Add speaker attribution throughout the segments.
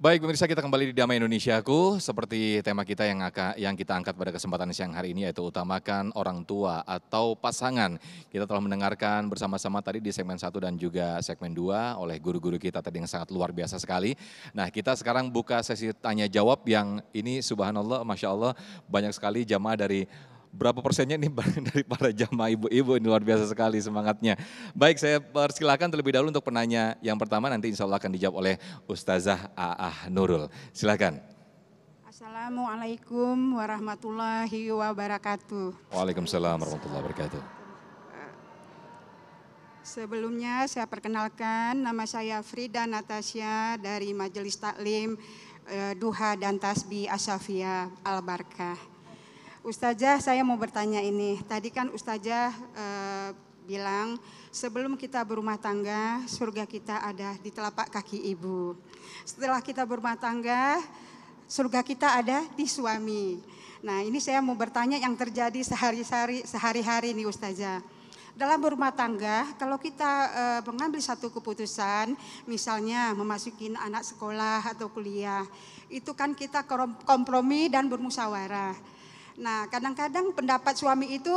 Speaker 1: Baik pemirsa kita kembali di Damai Indonesiaku seperti tema kita yang akan, yang kita angkat pada kesempatan siang hari ini yaitu utamakan orang tua atau pasangan. Kita telah mendengarkan bersama-sama tadi di segmen 1 dan juga segmen 2 oleh guru-guru kita tadi yang sangat luar biasa sekali. Nah, kita sekarang buka sesi tanya jawab yang ini subhanallah Masya Allah banyak sekali jamaah dari berapa persennya ini dari para jamaah ibu-ibu ini luar biasa sekali semangatnya. Baik, saya persilakan terlebih dahulu untuk penanya yang pertama nanti insya Allah akan dijawab oleh Ustazah Aah Nurul. Silakan.
Speaker 2: Assalamualaikum warahmatullahi wabarakatuh.
Speaker 1: Waalaikumsalam warahmatullahi wabarakatuh.
Speaker 2: Sebelumnya saya perkenalkan nama saya Frida Natasha dari Majelis Taklim eh, Duha dan Tasbih Asafia Al-Barkah. Ustazah saya mau bertanya ini. Tadi kan Ustazah e, bilang sebelum kita berumah tangga surga kita ada di telapak kaki ibu. Setelah kita berumah tangga surga kita ada di suami. Nah ini saya mau bertanya yang terjadi sehari-hari sehari ini Ustazah. Dalam berumah tangga, kalau kita e, mengambil satu keputusan, misalnya memasukin anak sekolah atau kuliah, itu kan kita kompromi dan bermusyawarah. Nah, kadang-kadang pendapat suami itu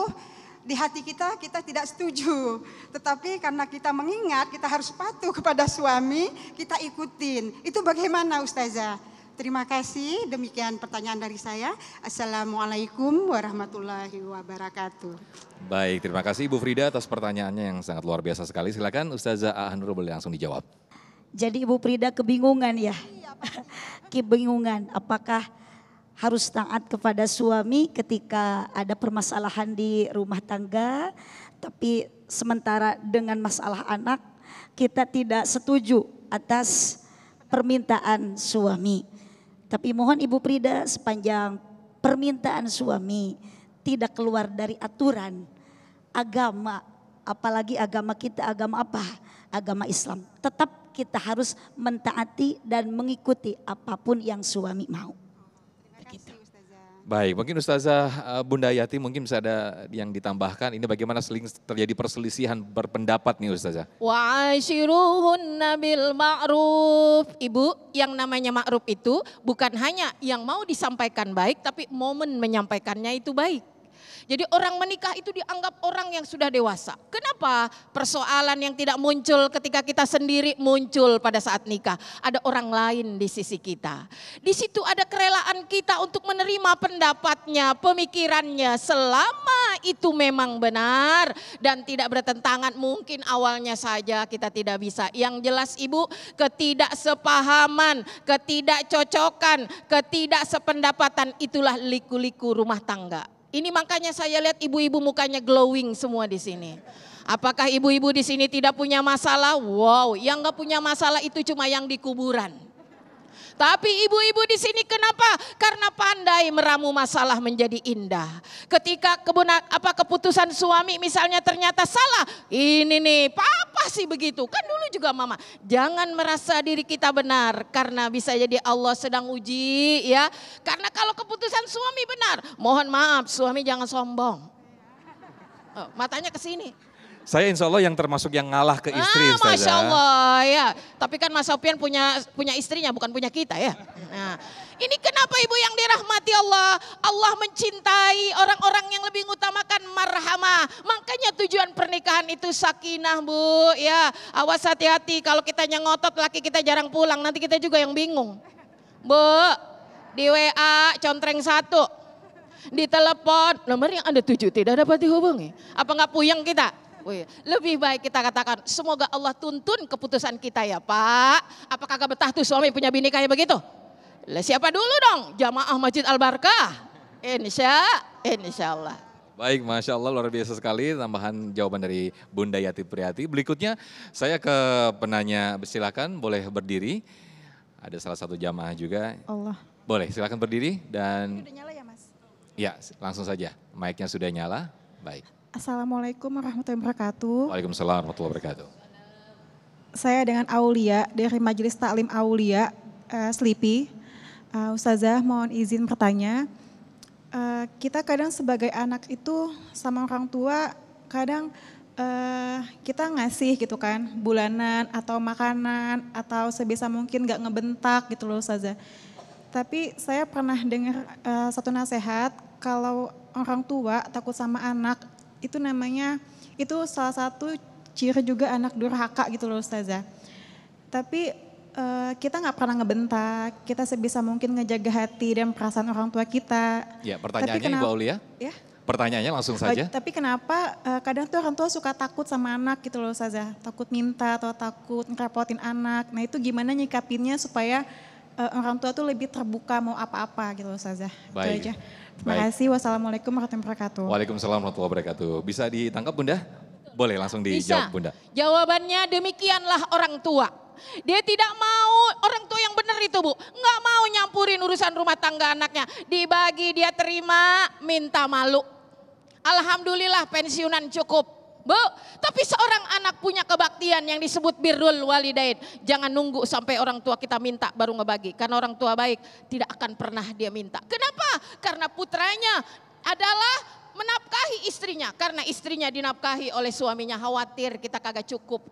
Speaker 2: di hati kita kita tidak setuju. Tetapi karena kita mengingat kita harus patuh kepada suami, kita ikutin. Itu bagaimana Ustazah? Terima kasih. Demikian pertanyaan dari saya. Assalamualaikum warahmatullahi wabarakatuh.
Speaker 1: Baik, terima kasih Ibu Frida atas pertanyaannya yang sangat luar biasa sekali. Silakan Ustazah Ahanur boleh langsung dijawab.
Speaker 3: Jadi Ibu Frida kebingungan ya? Iya, kebingungan apakah harus taat kepada suami ketika ada permasalahan di rumah tangga, tapi sementara dengan masalah anak kita tidak setuju atas permintaan suami. Tapi mohon Ibu Prida sepanjang permintaan suami tidak keluar dari aturan agama, apalagi agama kita agama apa? Agama Islam. Tetap kita harus mentaati dan mengikuti apapun yang suami mau.
Speaker 1: Baik, mungkin Ustazah eh, Bunda Yati mungkin bisa ada yang ditambahkan. Ini bagaimana seling terjadi perselisihan berpendapat nih Ustazah.
Speaker 4: Wa ashiruhunna nabil ma'ruf. Ibu, yang namanya ma'ruf itu bukan hanya yang mau disampaikan baik, tapi momen menyampaikannya itu baik. Jadi orang menikah itu dianggap orang yang sudah dewasa. Kenapa persoalan yang tidak muncul ketika kita sendiri muncul pada saat nikah? Ada orang lain di sisi kita. Di situ ada kerelaan kita untuk menerima pendapatnya, pemikirannya selama itu memang benar dan tidak bertentangan mungkin awalnya saja kita tidak bisa. Yang jelas Ibu ketidaksepahaman, ketidakcocokan, ketidaksependapatan itulah liku-liku rumah tangga. Ini makanya saya lihat ibu-ibu mukanya glowing semua di sini. Apakah ibu-ibu di sini tidak punya masalah? Wow, yang nggak punya masalah itu cuma yang di kuburan. Tapi ibu-ibu di sini kenapa? Karena pandai meramu masalah menjadi indah. Ketika kebuna, apa keputusan suami misalnya ternyata salah, ini nih papa sih begitu. Kan dulu juga mama. Jangan merasa diri kita benar karena bisa jadi Allah sedang uji ya. Karena kalau keputusan suami benar, mohon maaf suami jangan sombong. Oh, matanya ke sini.
Speaker 1: Saya insya Allah yang termasuk yang ngalah ke istri. Ah, Masya
Speaker 4: Allah ya. Tapi kan Mas Sofian punya punya istrinya bukan punya kita ya. Nah, ini kenapa ibu yang dirahmati Allah. Allah mencintai orang-orang yang lebih mengutamakan marhamah. Makanya tujuan pernikahan itu sakinah bu. Ya awas hati-hati kalau kita nyengotot laki kita jarang pulang. Nanti kita juga yang bingung. Bu di WA contreng satu. Di telepon nomor yang ada tujuh tidak dapat dihubungi. Apa nggak puyeng kita? Lebih baik kita katakan, semoga Allah tuntun keputusan kita ya Pak. Apakah kagak betah tuh suami punya bini kayak begitu? Lah siapa dulu dong? Jamaah Masjid Al-Barkah. Insya, insya Allah.
Speaker 1: Baik, Masya Allah luar biasa sekali tambahan jawaban dari Bunda Yati Priyati. Berikutnya saya ke penanya, silakan boleh berdiri. Ada salah satu jamaah juga. Allah. Boleh, silakan berdiri dan... Sudah nyala ya Mas? Ya, langsung saja. Mic-nya sudah nyala. Baik.
Speaker 5: Assalamualaikum warahmatullahi wabarakatuh.
Speaker 1: Waalaikumsalam warahmatullahi wabarakatuh.
Speaker 5: Saya dengan Aulia dari Majelis Taklim Aulia uh, eh, Slipi. Uh, eh, Ustazah mohon izin bertanya. Uh, kita kadang sebagai anak itu sama orang tua kadang uh, kita ngasih gitu kan bulanan atau makanan atau sebisa mungkin nggak ngebentak gitu loh Ustazah. Tapi saya pernah dengar uh, satu nasihat kalau orang tua takut sama anak itu namanya itu salah satu ciri juga anak durhaka gitu loh ustazah. Tapi uh, kita nggak pernah ngebentak, kita sebisa mungkin ngejaga hati dan perasaan orang tua kita.
Speaker 1: Ya pertanyaannya Tapi kenapa, Ibu Aulia. Ya? Pertanyaannya langsung saja.
Speaker 5: Tapi kenapa uh, kadang tuh orang tua suka takut sama anak gitu loh ustazah, Takut minta atau takut ngerepotin anak. Nah itu gimana nyikapinnya supaya uh, orang tua tuh lebih terbuka mau apa-apa gitu loh ustazah.
Speaker 1: Baik. Itu aja. Terima kasih.
Speaker 5: Wassalamualaikum warahmatullahi wabarakatuh.
Speaker 1: Waalaikumsalam warahmatullahi wabarakatuh. Bisa ditangkap Bunda? Boleh langsung dijawab Bunda.
Speaker 4: Jawabannya demikianlah orang tua. Dia tidak mau orang tua yang benar itu Bu. Nggak mau nyampurin urusan rumah tangga anaknya. Dibagi dia terima, minta malu. Alhamdulillah pensiunan cukup. Bu, tapi seorang anak punya kebaktian yang disebut birrul walidain. Jangan nunggu sampai orang tua kita minta baru ngebagi. Karena orang tua baik tidak akan pernah dia minta. Kenapa? Karena putranya adalah menapkahi istrinya. Karena istrinya dinapkahi oleh suaminya khawatir kita kagak cukup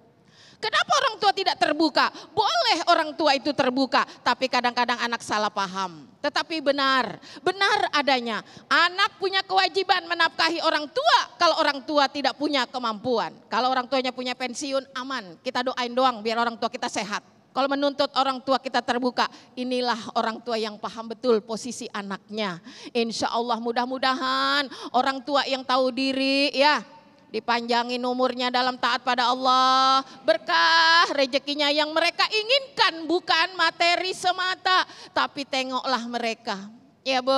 Speaker 4: Kenapa orang tua tidak terbuka? Boleh orang tua itu terbuka, tapi kadang-kadang anak salah paham. Tetapi benar, benar adanya. Anak punya kewajiban menafkahi orang tua kalau orang tua tidak punya kemampuan. Kalau orang tuanya punya pensiun, aman. Kita doain doang biar orang tua kita sehat. Kalau menuntut orang tua kita terbuka, inilah orang tua yang paham betul posisi anaknya. Insya Allah mudah-mudahan orang tua yang tahu diri ya dipanjangin umurnya dalam taat pada Allah, berkah rezekinya yang mereka inginkan bukan materi semata, tapi tengoklah mereka. Ya Bu,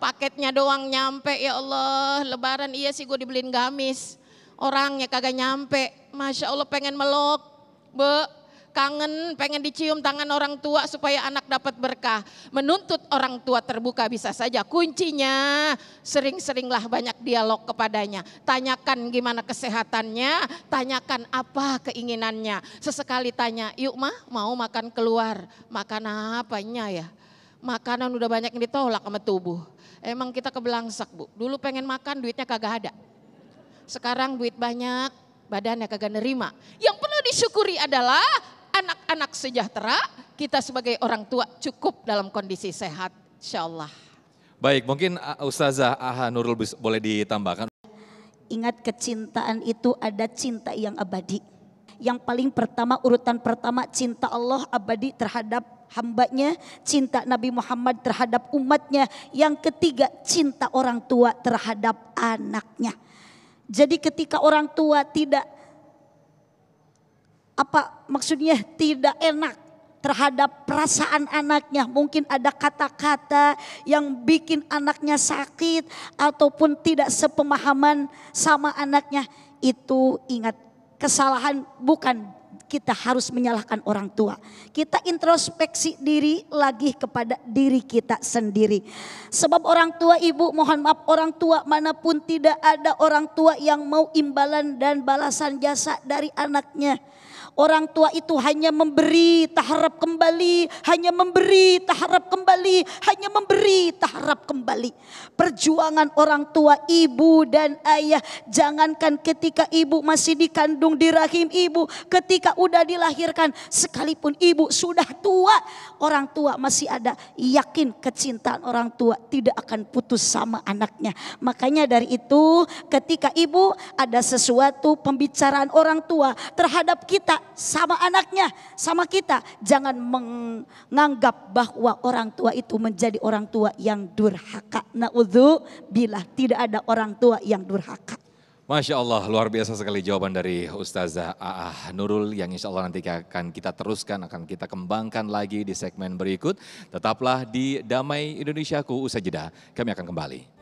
Speaker 4: paketnya doang nyampe ya Allah, lebaran iya sih gue dibeliin gamis, orangnya kagak nyampe, Masya Allah pengen melok, Bu, kangen, pengen dicium tangan orang tua supaya anak dapat berkah. Menuntut orang tua terbuka bisa saja. Kuncinya sering-seringlah banyak dialog kepadanya. Tanyakan gimana kesehatannya, tanyakan apa keinginannya. Sesekali tanya, yuk mah mau makan keluar, makan apanya ya? Makanan udah banyak yang ditolak sama tubuh. Emang kita kebelangsak bu, dulu pengen makan duitnya kagak ada. Sekarang duit banyak, badannya kagak nerima. Yang perlu disyukuri adalah anak-anak sejahtera, kita sebagai orang tua cukup dalam kondisi sehat, insya Allah.
Speaker 1: Baik, mungkin Ustazah Aha Nurul boleh ditambahkan.
Speaker 3: Ingat kecintaan itu ada cinta yang abadi. Yang paling pertama, urutan pertama cinta Allah abadi terhadap hambanya, cinta Nabi Muhammad terhadap umatnya. Yang ketiga, cinta orang tua terhadap anaknya. Jadi ketika orang tua tidak apa maksudnya tidak enak terhadap perasaan anaknya. Mungkin ada kata-kata yang bikin anaknya sakit ataupun tidak sepemahaman sama anaknya. Itu ingat kesalahan bukan kita harus menyalahkan orang tua. Kita introspeksi diri lagi kepada diri kita sendiri. Sebab orang tua ibu mohon maaf orang tua manapun tidak ada orang tua yang mau imbalan dan balasan jasa dari anaknya. Orang tua itu hanya memberi taharap kembali, hanya memberi taharap kembali, hanya memberi taharap kembali. Perjuangan orang tua ibu dan ayah, jangankan ketika ibu masih dikandung di rahim ibu, ketika udah dilahirkan, sekalipun ibu sudah tua, orang tua masih ada. Yakin kecintaan orang tua tidak akan putus sama anaknya. Makanya dari itu ketika ibu ada sesuatu pembicaraan orang tua terhadap kita sama anaknya, sama kita. Jangan menganggap bahwa orang tua itu menjadi orang tua yang durhaka. Na'udhu bila tidak ada orang tua yang durhaka.
Speaker 1: Masya Allah, luar biasa sekali jawaban dari Ustazah Aah Nurul yang insya Allah nanti akan kita teruskan, akan kita kembangkan lagi di segmen berikut. Tetaplah di Damai Indonesiaku usai jeda, kami akan kembali.